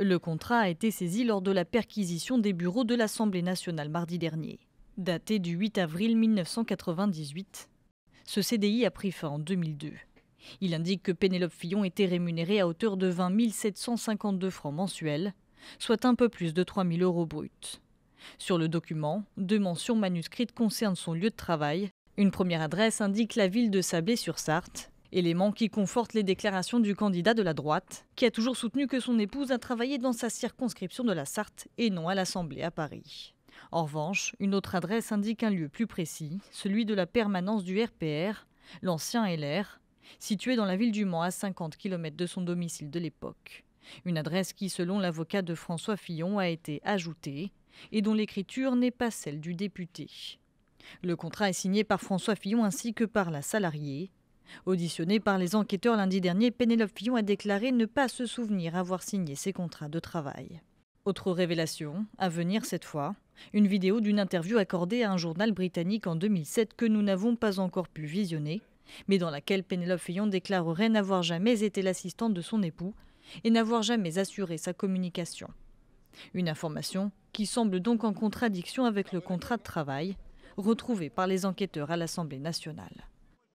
Le contrat a été saisi lors de la perquisition des bureaux de l'Assemblée nationale mardi dernier. Daté du 8 avril 1998, ce CDI a pris fin en 2002. Il indique que Pénélope Fillon était rémunérée à hauteur de 20 752 francs mensuels, soit un peu plus de 3 000 euros bruts. Sur le document, deux mentions manuscrites concernent son lieu de travail. Une première adresse indique la ville de Sablé-sur-Sarthe Élément qui conforte les déclarations du candidat de la droite, qui a toujours soutenu que son épouse a travaillé dans sa circonscription de la Sarthe et non à l'Assemblée à Paris. En revanche, une autre adresse indique un lieu plus précis, celui de la permanence du RPR, l'ancien LR, situé dans la ville du Mans à 50 km de son domicile de l'époque. Une adresse qui, selon l'avocat de François Fillon, a été ajoutée et dont l'écriture n'est pas celle du député. Le contrat est signé par François Fillon ainsi que par la salariée Auditionnée par les enquêteurs lundi dernier, Pénélope Fillon a déclaré ne pas se souvenir avoir signé ses contrats de travail. Autre révélation, à venir cette fois, une vidéo d'une interview accordée à un journal britannique en 2007 que nous n'avons pas encore pu visionner, mais dans laquelle Pénélope Fillon déclarerait n'avoir jamais été l'assistante de son époux et n'avoir jamais assuré sa communication. Une information qui semble donc en contradiction avec le contrat de travail retrouvé par les enquêteurs à l'Assemblée nationale.